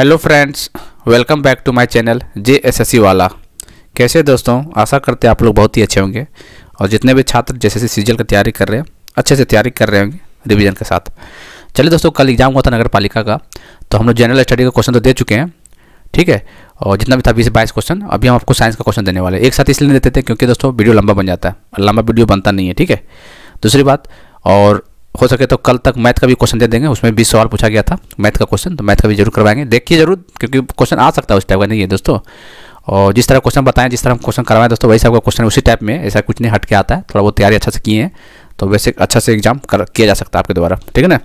hello friends welcome back to my channel J S S C वाला कैसे दोस्तों आशा करते हैं आप लोग बहुत ही अच्छे होंगे और जितने भी छात्र जैसे सीजल की तैयारी कर रहे हैं अच्छे से तैयारी कर रहे होंगे रिवीजन के साथ चलिए दोस्तों कल एग्जाम हुआ था नगर पालिका का तो हम लोग जनरल स्टडी का क्वेश्चन तो दे चुके हैं ठीक है और जितना भी था बीस बाईस क्वेश्चन अभी हम आपको साइंस का क्वेश्चन देने वाले एक साथ इसलिए देते थे क्योंकि दोस्तों वीडियो लंबा बन जाता है लंबा वीडियो बनता नहीं है ठीक है दूसरी बात और हो सके तो कल तक मैथ का भी क्वेश्चन दे देंगे उसमें बीस सवाल पूछा गया था मैथ का क्वेश्चन तो मैथ का भी जरूर करवाएंगे देखिए जरूर क्योंकि क्वेश्चन आ सकता है उस टाइप का नहीं है दोस्तों और जिस तरह क्वेश्चन बताएं जिस तरह हम क्वेश्चन करवाएं दोस्तों वैसे आपका क्वेश्चन उसी टाइप में ऐसा कुछ नहीं हट के आता है थोड़ा बहुत तैयारी अच्छा से किए हैं तो वैसे अच्छा से एग्जाम कर किया जा सकता है आपके द्वारा ठीक है ना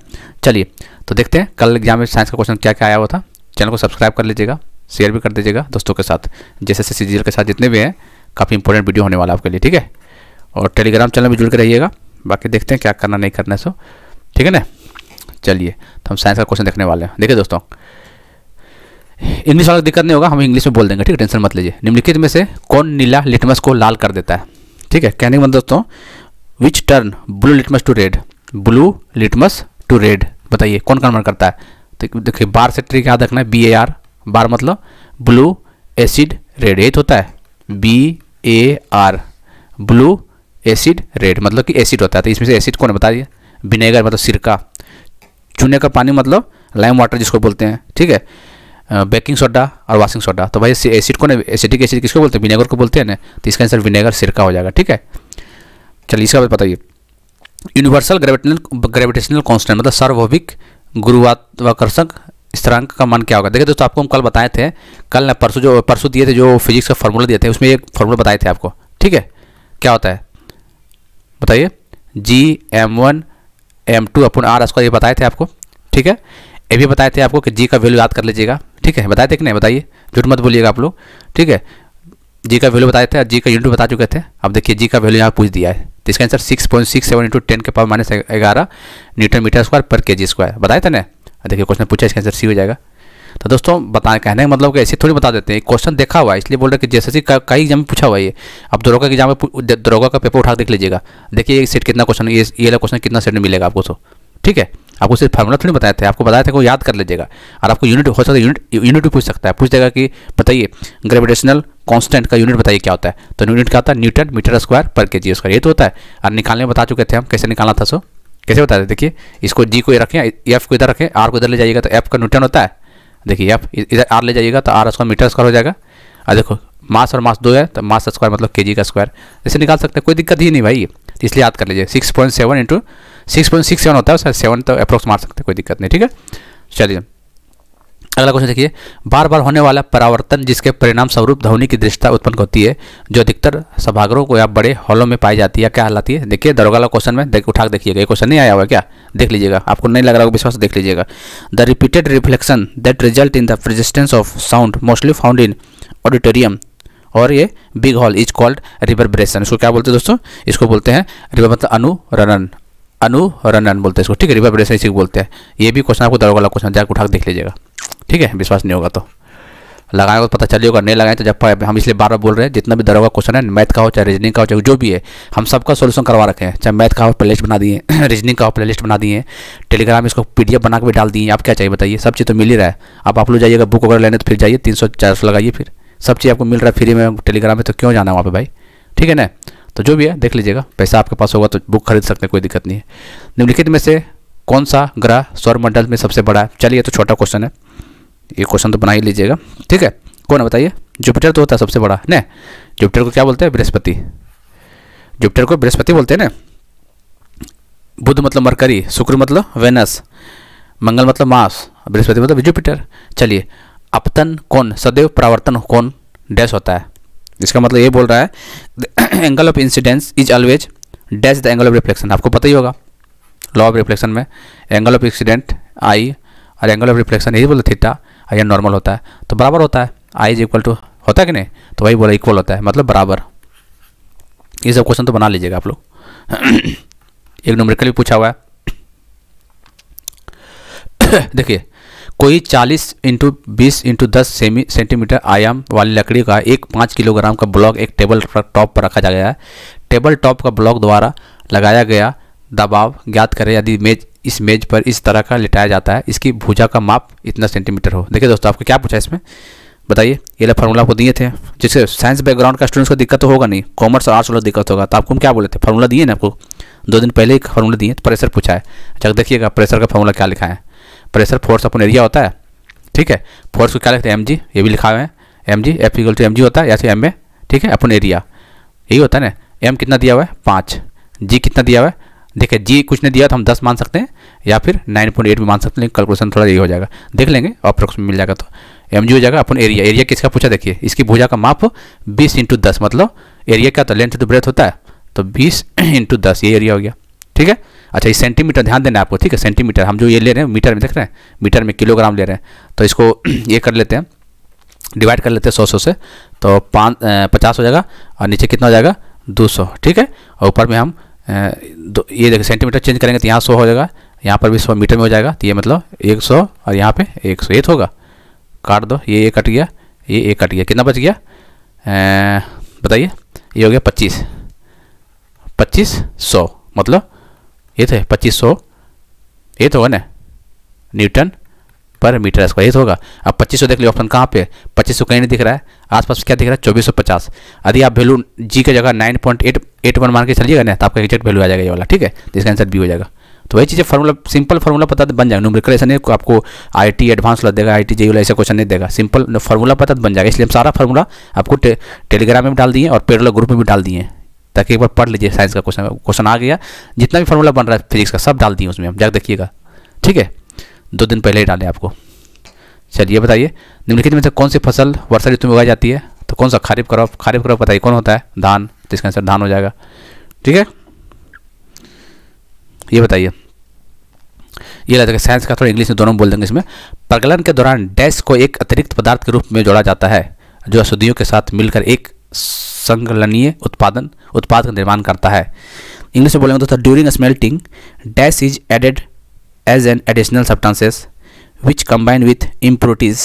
चलिए तो देखते हैं कल एग्जाम में साइंस का क्वेश्चन क्या क्या आया हुआ था चैनल को सब्सक्राइब कर लीजिएगा शेयर भी कर दीजिएगा दोस्तों के साथ जैसे जैसे सी के साथ जितने भी हैं काफ़ी इंपॉर्टेंट वीडियो होने वाला आपके लिए ठीक है और टेलीग्राम चैनल में जुड़ के रहिएगा बाकी देखते हैं क्या करना नहीं करना है सो ठीक है ना चलिए तो हम साइंस का क्वेश्चन देखने वाले हैं देखिए दोस्तों इंग्लिश वाला दिक्कत नहीं होगा हम इंग्लिश में बोल देंगे ठीक है टेंशन मत लीजिए निम्नलिखित में से कौन नीला लिटमस को लाल कर देता है ठीक है कहने का मतलब दोस्तों which turn blue litmus to red blue litmus to red बताइए कौन कन्वर्ट करता है तो देखिए बार से ट्रिक याद रखना है बी ए आर बार मतलब ब्लू एसिड रेड एट होता है B A R blue acid red मतलब कि एसिड होता है तो इसमें से एसिड कौन बता दिया विनेगर मतलब सिरका चूने का पानी मतलब लाइम वाटर जिसको बोलते हैं ठीक है बेकिंग सोडा और वाशिंग सोडा तो भाई एसिड कौन है एसिडिक एसिड किसको बोलते हैं विनेगर को बोलते हैं ना तो इसका आंसर विनेगर सिरका हो जाएगा ठीक है चलिए इसका बताइए यूनिवर्सल ग्रेविटेशनल ग्रेविटेशनल कॉन्स्टेंट मतलब सार्वभौमिक गुरुवात्वाकर्षक स्थिरांक का मान क्या होगा देखिए दोस्तों आपको हम कल बताए थे कल ना परसों जो परसों दिए थे जो फिजिक्स का फॉर्मूला दिए थे उसमें एक फॉर्मूला बताए थे आपको ठीक है क्या होता है बताइए G m one m two अपन आर स्क्वायर ये बताए थे आपको ठीक है ये भी बताए थे आपको कि जी का वैल्यू याद कर लीजिएगा ठीक है बताए थे कि नहीं बताइए झूठ मत बोलिएगा आप लोग ठीक है जी का वैल्यू बताए थे जी का यूनिट बता चुके थे अब देखिए जी का वैल्यू यहाँ पूछ दिया है तो इसका answer six point six seven into ten के पावर माइनस ग्यारह न्यूटन मीटर स्क्वायर पर के जी स्क्वायर बताए थे ना देखिए क्वेश्चन पूछा इसका आंसर सी हो जाएगा तो दोस्तों बताए कहने का मतलब कि ऐसे थोड़ी बता देते हैं क्वेश्चन देखा हुआ है इसलिए बोल रहे कि जैसे कई एग्जाम में पूछा हुआ है आप दरोगा के एग्जाम में दरोगा का पेपर उठा देख लीजिएगा देखिए सेट कितना क्वेश्चन ये ये वाला क्वेश्चन कितना सेट में मिलेगा आपको तो ठीक है आपको सिर्फ फार्मूला थोड़ी बताया था आपको बताया था वो याद कर लीजिएगा और आपको यूनिट हो सकता है यूनिट यूनिट भी पूछ सकता है पूछ देगा कि बताइए ग्रेविटेशनल कांस्टेंट का यूनिट बताइए क्या होता है तो यूनिट क्या होता है न्यूटन मीटर स्क्वायर पर के जी स्क्वायर ये तो होता है और निकालने में बता चुके थे हम कैसे निकालना था सो कैसे बता देखिए इसको जी को ये रखें एफ को इधर रखें आर को इधर ले जाइएगा तो एफ का न्यूटन होता है देखिए आप इधर आर ले जाइएगा तो आर स्क्वायर मीटर स्क्वायर हो जाएगा और देखो मास और मास दो है तो मास स्क्वायर मतलब के का स्क्वायर इसे निकाल सकते हैं कोई दिक्कत ही नहीं भाई तो इसलिए याद कर लीजिए six point seven into six point six seven होता है सर सेवन तो अप्रोक्स मार सकते हैं कोई दिक्कत नहीं ठीक है चलिए अगला क्वेश्चन देखिए बार बार होने वाला परावर्तन जिसके परिणाम स्वरूप ध्वनि की दृष्टता उत्पन्न होती है जो अधिकतर सभागरों को या बड़े हॉलों में पाई जाती है क्या हालाती है देखिए दरोगा वाला क्वेश्चन में देख उठा देखिएगा ये क्वेश्चन नहीं आया हुआ क्या देख लीजिएगा आपको नहीं लग रहा होगा विश्वास देख लीजिएगा the repeated reflection that result in the persistence of sound mostly found in auditorium और ये big hall is called reverberation इसको क्या बोलते हैं दोस्तों इसको बोलते हैं रिवर मतलब अनुरणन अनुरणन बोलते हैं इसको ठीक है रिवरब्रेशन इसी को बोलते हैं ये भी क्वेश्चन आपको दरोगा वाला क्वेश्चन जाकर उठा देख लीजिएगा ठीक है विश्वास नहीं होगा तो लगाएंगे तो पता होगा नहीं लगाएं तो जब हम इसलिए बार बार बोल रहे हैं जितना भी दरोगा क्वेश्चन है मैथ का हो चाहे रीजनिंग का हो चाहे जो भी है हम सबका सोल्यूशन करवा रखे हैं चाहे मैथ का हो प्ले बना दिए रीजनिंग का हो प्ले लिस्ट बना दिए टेलीग्राम में इसको पी बना के भी डाल दिए आप क्या चाहिए बताइए सब चीज़ तो मिल ही रहा है आप आप लोग जाइएगा बुक वगैरह लेने तो फिर जाइए तीन सौ लगाइए फिर सब चीज़ आपको मिल रहा है फ्री में टेलीग्राम में तो क्यों जाना है वहाँ पर भाई ठीक है ना तो जो भी है देख लीजिएगा पैसा आपके पास होगा तो बुक खरीद सकते हैं कोई दिक्कत नहीं है निम्नलिखित में से कौन सा ग्रह स्वर मंडल में सबसे बड़ा है चलिए तो छोटा क्वेश्चन है ये क्वेश्चन तो बना ही लीजिएगा ठीक है कौन है बताइए जुपिटर तो होता है सबसे बड़ा ने जुपिटर को क्या बोलते हैं बृहस्पति जुपिटर को बृहस्पति बोलते हैं ना बुध मतलब मरकरी शुक्र मतलब वेनस मंगल मतलब मास बृहस्पति मतलब जुपिटर चलिए अपतन कौन सदैव प्रावर्तन कौन डैश होता है इसका मतलब ये बोल रहा है angle of incidence is always dash the angle of reflection आपको पता ही होगा लॉ ऑफ रिफ्लेक्शन में एंगल ऑफ एक्सीडेंट आई और एंगल ऑफ रिफ्लेक्शन यही बोलते थीटा अगेन नॉर्मल होता है तो बराबर होता है आई इज इक्वल टू होता है कि नहीं तो वही बोला इक्वल होता है मतलब बराबर ये सब क्वेश्चन तो बना लीजिएगा आप लोग एक नंबर भी पूछा हुआ है देखिए कोई 40 इंटू बीस इंटू दस सेमी सेंटीमीटर आयाम वाली लकड़ी का एक पाँच किलोग्राम का ब्लॉक एक टेबल टॉप पर रखा जा गया है टेबल टॉप का ब्लॉक द्वारा लगाया गया दबाव ज्ञात करें यदि मेज इस मेज पर इस तरह का लिटाया जाता है इसकी भुजा का माप इतना सेंटीमीटर हो देखिए दोस्तों आपको क्या पूछा इसमें बताइए ये फार्मूला आपको दिए थे जिससे साइंस बैकग्राउंड का स्टूडेंट्स को दिक्कत तो होगा नहीं कॉमर्स और आर्ट्स वालों दिक्कत होगा तो आपको हम क्या बोले थे फार्मूला दिए ना आपको दो दिन पहले एक फार्मूला दिए तो प्रेशर पूछा है अच्छा देखिएगा प्रेशर का फार्मूला क्या लिखा है प्रेशर फोर्स अपन एरिया होता है ठीक है फोर्स को क्या लिखते हैं एम जी ये भी लिखा हुआ है M G F equal to M G होता है या फिर एम ए ठीक है अपन एरिया यही होता है ना एम कितना दिया हुआ है पाँच जी कितना दिया हुआ है देखिए जी कुछ ने दिया तो हम दस मान सकते हैं या फिर नाइन पॉइंट एट भी मान सकते हैं लेकिन कैलकुलेशन थोड़ा ये हो जाएगा देख लेंगे अप्रोक्स मिल जाएगा तो एम हो जाएगा अपन एरिया एरिया किसका पूछा देखिए इसकी भुजा का माप बीस इंटू दस मतलब एरिया का तो लेंथ टू ब्रेथ होता है तो बीस इंटू दस ये एरिया हो गया ठीक है अच्छा ये सेंटीमीटर ध्यान देना आपको ठीक है सेंटीमीटर हम जो ये ले रहे हैं मीटर में देख रहे हैं मीटर में किलोग्राम ले रहे हैं तो इसको ये कर लेते हैं डिवाइड कर लेते हैं सौ सौ से तो पाँच पचास हो जाएगा और नीचे कितना हो जाएगा दो सौ ठीक है और ऊपर में हम ये देखिए सेंटीमीटर चेंज करेंगे तो यहाँ सौ हो जाएगा यहाँ पर भी सौ मीटर में हो जाएगा तो ये मतलब एक सौ और यहाँ पे एक सौ एक तो होगा काट दो ये एक कट गया ये एक कट गया कितना बच गया बताइए ये हो गया पच्चीस पच्चीस सौ मतलब ये थे पच्चीस सौ ये तो होगा ना न्यूटन पर मीटर स्क्वायर ये तो होगा अब पच्चीस सौ देख लीजिए ऑप्शन कहाँ पे पच्चीस सौ कहीं नहीं दिख रहा है आसपास क्या दिख रहा है चौबीस सौ पचास यदि आप वैल्यू जी की जगह nine point eight eight one मान के चलिएगा ना तो आपका एग्जैक्ट वैल्यू आ जाएगा ये वाला ठीक है तो इसका आंसर बी हो जाएगा तो वही चीज़ें फॉर्मूला सिंपल फॉर्मूला पता बन जाएगा नुमरिकल ऐसा नहीं आपको आई टी एडवांस वाला देगा आई टी जी वाला ऐसा क्वेश्चन नहीं देगा सिंपल फॉर्मूला पता बन जाएगा इसलिए हम सारा फॉर्मूला आपको टेलीग्राम में भी डाल दिए और पेडल ग्रुप में भी डाल दिए ताकि एक बार पढ़ लीजिए साइंस का क्वेश्चन क्वेश्चन आ गया जितना भी फॉर्मूला बन रहा है फिजिक्स का सब डाल दिए उसमें हम जाकर देखिएगा ठीक है दो दिन पहले ही डालें आपको चलिए बताइए निम्नलिखित में से कौन सी फसल वर्षा ऋतु में उगाई जाती है तो कौन सा खारिफ क्रॉप खारिफ क्रॉप बताइए कौन होता है धान तो इसका आंसर धान हो जाएगा ठीक है ये बताइए ये लगता है साइंस का थोड़ा इंग्लिश में दोनों बोल देंगे इसमें प्रगलन के दौरान डैश को एक अतिरिक्त पदार्थ के रूप में जोड़ा जाता है जो अशुद्धियों के साथ मिलकर एक संगलनीय उत्पादन उत्पाद का निर्माण करता है इंग्लिश में बोलेंगे दोस्तों during smelting dash is added as an additional substances which combine with impurities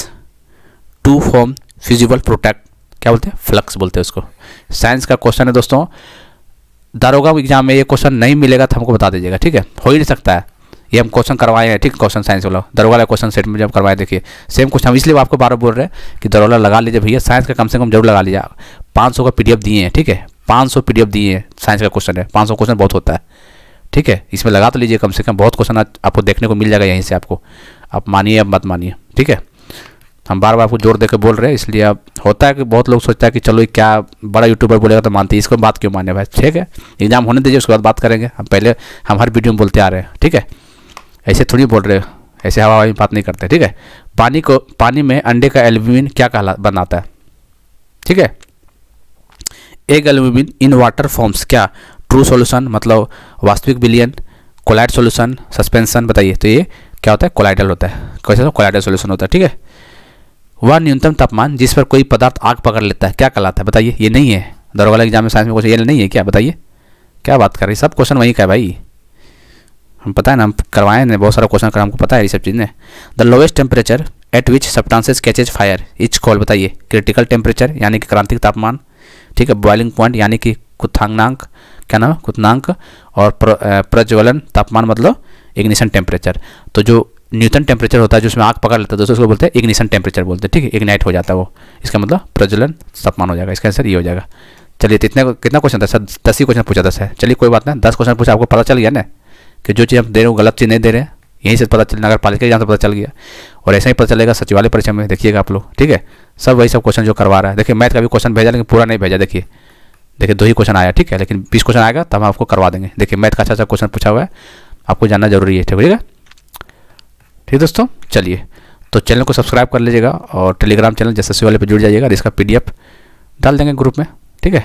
to form fusible product क्या बोलते हैं फ्लक्स बोलते हैं उसको साइंस का क्वेश्चन है दोस्तों दारोगा एग्जाम में ये क्वेश्चन नहीं मिलेगा तो हमको बता दीजिएगा ठीक है हो ही नहीं सकता है ये हम क्वेश्चन करवाए हैं ठीक क्वेश्चन साइंस वाला दरोगा वाला क्वेश्चन सेट में जब करवाए देखिए सेम क्वेश्चन हम इसलिए आपको बार बार बोल रहे हैं कि दरोगा लगा लीजिए भैया साइंस का कम से कम जरूर लगा लीजिए पाँच सौ का पी दिए हैं ठीक है पाँच सौ पी दिए हैं साइंस का क्वेश्चन है पाँच सौ क्वेश्चन बहुत होता है ठीक है इसमें लगा तो लीजिए कम से कम बहुत क्वेश्चन आपको देखने को मिल जाएगा यहीं से आपको आप मानिए आप मत मानिए ठीक है हम बार बार आपको जोर देकर बोल रहे हैं इसलिए अब होता है कि बहुत लोग सोचता है कि चलो क्या बड़ा यूट्यूबर बोलेगा तो मानते हैं इसको बात क्यों माने भाई ठीक है एग्जाम होने दीजिए उसके बाद बात करेंगे हम पहले हम हर वीडियो में बोलते आ रहे हैं ठीक है ऐसे थोड़ी बोल रहे हो ऐसे हवा हवाई बात नहीं करते ठीक है पानी को पानी में अंडे का एल्ब्यूमिन क्या कहला बनाता है ठीक है एक एल्ब्यूमिन इन वाटर फॉर्म्स क्या ट्रू सॉल्यूशन मतलब वास्तविक विलियन कोलाइड सोल्यूशन सस्पेंसन बताइए तो ये क्या होता है कोलाइडल होता है कैसे कोलाइडल सोल्यूशन होता है ठीक है वह न्यूनतम तापमान जिस पर कोई पदार्थ आग पकड़ लेता है क्या कहलाता है बताइए ये नहीं है दरोगा एग्जाम में साइंस में क्वेश्चन ये नहीं है क्या बताइए क्या बात कर रही सब क्वेश्चन वहीं का है भाई हम पता है ना हम करवाए ना बहुत सारा क्वेश्चन कर हमको पता है ये सब चीज़ ने the lowest temperature at which substances catches fire is called बताइए क्रिटिकल टेम्परेचर यानी कि क्रांतिक तापमान ठीक है बॉइलिंग पॉइंट यानी कि कुथांगनांक क्या नाम कृतनांक और प्र, प्रज्वलन तापमान मतलब इग्निशन टेम्परेचर तो जो न्यूटन टेम्परेचर होता है जिसमें आग पकड़ लेता है दोस्तों उसको बोलते हैं इग्निशन टेम्परेचर बोलते हैं ठीक है इग्नाइट हो जाता है वो इसका मतलब प्रज्वलन तापमान हो जाएगा इसका आंसर ये हो जाएगा चलिए तो इतने कितना क्वेश्चन था सर दस ही क्वेश्चन पूछा था सर चलिए कोई बात नहीं दस क्वेश्चन पूछा आपको पता चल गया ना कि जो चीज़ हम दे रहे हो गलत चीज़ नहीं दे रहे हैं यहीं से पता चल नगर पालिका एग्जाम से पता चल गया और ऐसा ही पता चलेगा सचिवालय परीक्षा में देखिएगा आप लोग ठीक है सब वही सब क्वेश्चन जो करवा रहा है देखिए मैथ का भी क्वेश्चन भेजा लेकिन पूरा नहीं भेजा देखिए देखिए दो ही क्वेश्चन आया ठीक है लेकिन बीस क्वेश्चन आएगा तब हम आपको करवा देंगे देखिए मैथ का अच्छा अच्छा क्वेश्चन पूछा हुआ है आपको जानना जरूरी है ठीक है ठीक है दोस्तों चलिए तो चैनल को सब्सक्राइब कर लीजिएगा और टेलीग्राम चैनल जैसे वाले पर जुड़ जाइएगा इसका पी डाल देंगे ग्रुप में ठीक है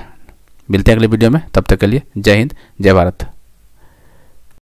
मिलते हैं अगले वीडियो में तब तक के लिए जय हिंद जय भारत